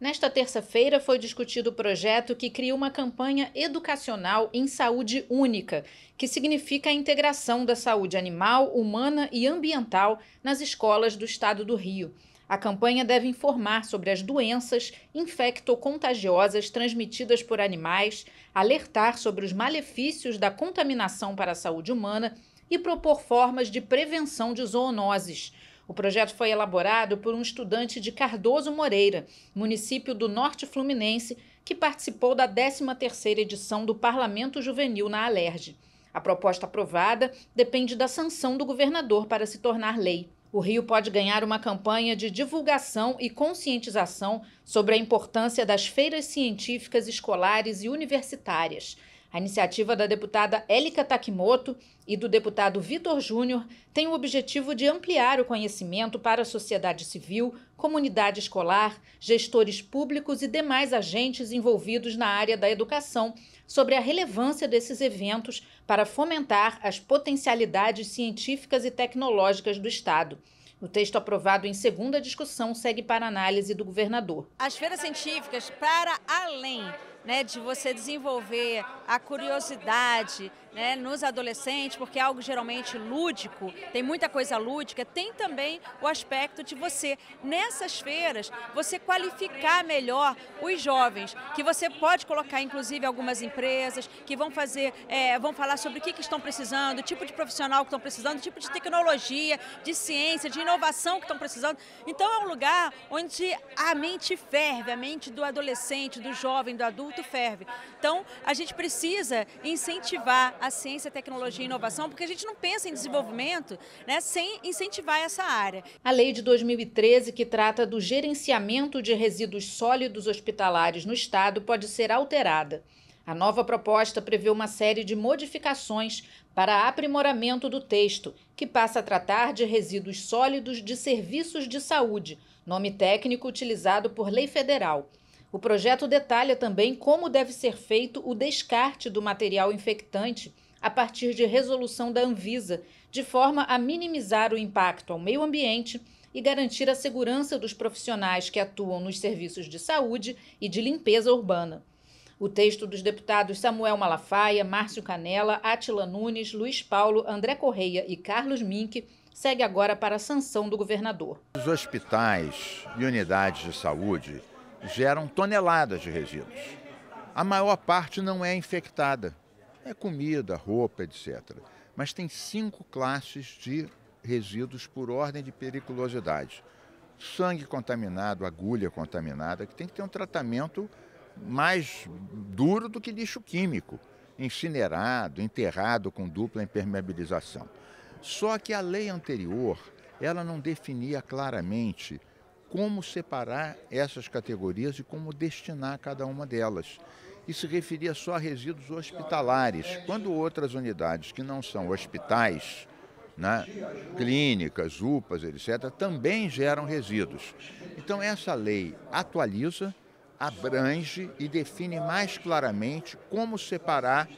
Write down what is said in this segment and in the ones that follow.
Nesta terça-feira foi discutido o projeto que cria uma campanha educacional em saúde única, que significa a integração da saúde animal, humana e ambiental nas escolas do estado do Rio. A campanha deve informar sobre as doenças infecto-contagiosas transmitidas por animais, alertar sobre os malefícios da contaminação para a saúde humana e propor formas de prevenção de zoonoses. O projeto foi elaborado por um estudante de Cardoso Moreira, município do Norte Fluminense, que participou da 13ª edição do Parlamento Juvenil na Alerj. A proposta aprovada depende da sanção do governador para se tornar lei o Rio pode ganhar uma campanha de divulgação e conscientização sobre a importância das feiras científicas escolares e universitárias a iniciativa da deputada Élika Takimoto e do deputado Vitor Júnior tem o objetivo de ampliar o conhecimento para a sociedade civil, comunidade escolar, gestores públicos e demais agentes envolvidos na área da educação sobre a relevância desses eventos para fomentar as potencialidades científicas e tecnológicas do Estado. O texto aprovado em segunda discussão segue para análise do governador. As feiras científicas, para além né, de você desenvolver a curiosidade né, nos adolescentes, porque é algo geralmente lúdico, tem muita coisa lúdica, tem também o aspecto de você, nessas feiras, você qualificar melhor os jovens, que você pode colocar, inclusive, algumas empresas que vão fazer, é, vão falar sobre o que, que estão precisando, o tipo de profissional que estão precisando, o tipo de tecnologia, de ciência, de inovação que estão precisando. Então é um lugar onde a mente ferve, a mente do adolescente, do jovem, do adulto, adulto ferve. Então, a gente precisa incentivar a ciência, tecnologia e inovação, porque a gente não pensa em desenvolvimento né, sem incentivar essa área. A lei de 2013, que trata do gerenciamento de resíduos sólidos hospitalares no Estado, pode ser alterada. A nova proposta prevê uma série de modificações para aprimoramento do texto, que passa a tratar de resíduos sólidos de serviços de saúde, nome técnico utilizado por lei federal. O projeto detalha também como deve ser feito o descarte do material infectante a partir de resolução da Anvisa, de forma a minimizar o impacto ao meio ambiente e garantir a segurança dos profissionais que atuam nos serviços de saúde e de limpeza urbana. O texto dos deputados Samuel Malafaia, Márcio Canela, Atila Nunes, Luiz Paulo, André Correia e Carlos Mink segue agora para a sanção do governador. Os hospitais e unidades de saúde geram toneladas de resíduos. A maior parte não é infectada. É comida, roupa, etc. Mas tem cinco classes de resíduos por ordem de periculosidade. Sangue contaminado, agulha contaminada, que tem que ter um tratamento mais duro do que lixo químico, incinerado, enterrado com dupla impermeabilização. Só que a lei anterior, ela não definia claramente como separar essas categorias e como destinar cada uma delas. Isso se referia só a resíduos hospitalares, quando outras unidades que não são hospitais, né, clínicas, UPAs, etc., também geram resíduos. Então, essa lei atualiza, abrange e define mais claramente como separar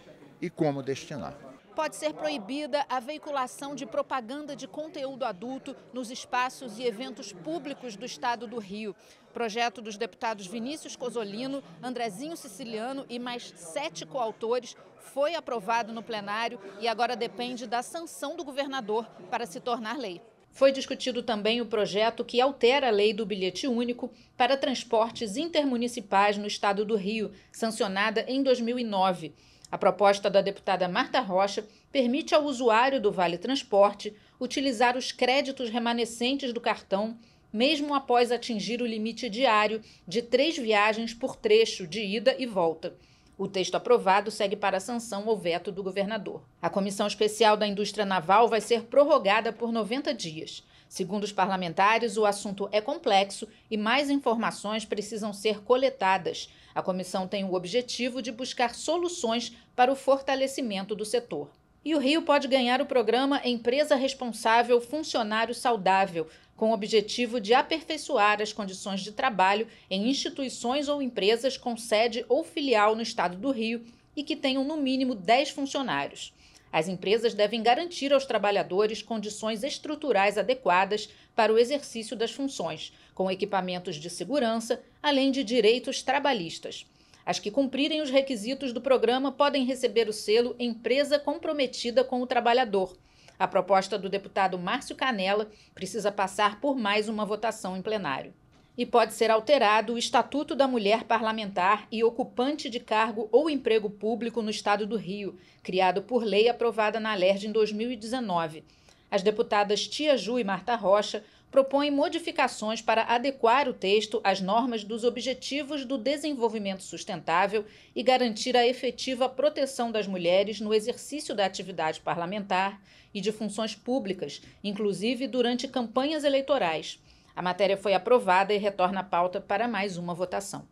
e como destinar pode ser proibida a veiculação de propaganda de conteúdo adulto nos espaços e eventos públicos do estado do Rio. Projeto dos deputados Vinícius Cosolino, Andrezinho Siciliano e mais sete coautores foi aprovado no plenário e agora depende da sanção do governador para se tornar lei. Foi discutido também o projeto que altera a lei do bilhete único para transportes intermunicipais no estado do Rio, sancionada em 2009. A proposta da deputada Marta Rocha permite ao usuário do Vale Transporte utilizar os créditos remanescentes do cartão, mesmo após atingir o limite diário de três viagens por trecho de ida e volta. O texto aprovado segue para a sanção ou veto do governador. A Comissão Especial da Indústria Naval vai ser prorrogada por 90 dias. Segundo os parlamentares, o assunto é complexo e mais informações precisam ser coletadas. A comissão tem o objetivo de buscar soluções para o fortalecimento do setor. E o Rio pode ganhar o programa Empresa Responsável Funcionário Saudável, com o objetivo de aperfeiçoar as condições de trabalho em instituições ou empresas com sede ou filial no estado do Rio e que tenham no mínimo 10 funcionários. As empresas devem garantir aos trabalhadores condições estruturais adequadas para o exercício das funções, com equipamentos de segurança, além de direitos trabalhistas. As que cumprirem os requisitos do programa podem receber o selo Empresa Comprometida com o Trabalhador. A proposta do deputado Márcio Canella precisa passar por mais uma votação em plenário e pode ser alterado o Estatuto da Mulher Parlamentar e Ocupante de Cargo ou Emprego Público no Estado do Rio, criado por lei aprovada na Alerj em 2019. As deputadas Tia Ju e Marta Rocha propõem modificações para adequar o texto às normas dos Objetivos do Desenvolvimento Sustentável e garantir a efetiva proteção das mulheres no exercício da atividade parlamentar e de funções públicas, inclusive durante campanhas eleitorais. A matéria foi aprovada e retorna à pauta para mais uma votação.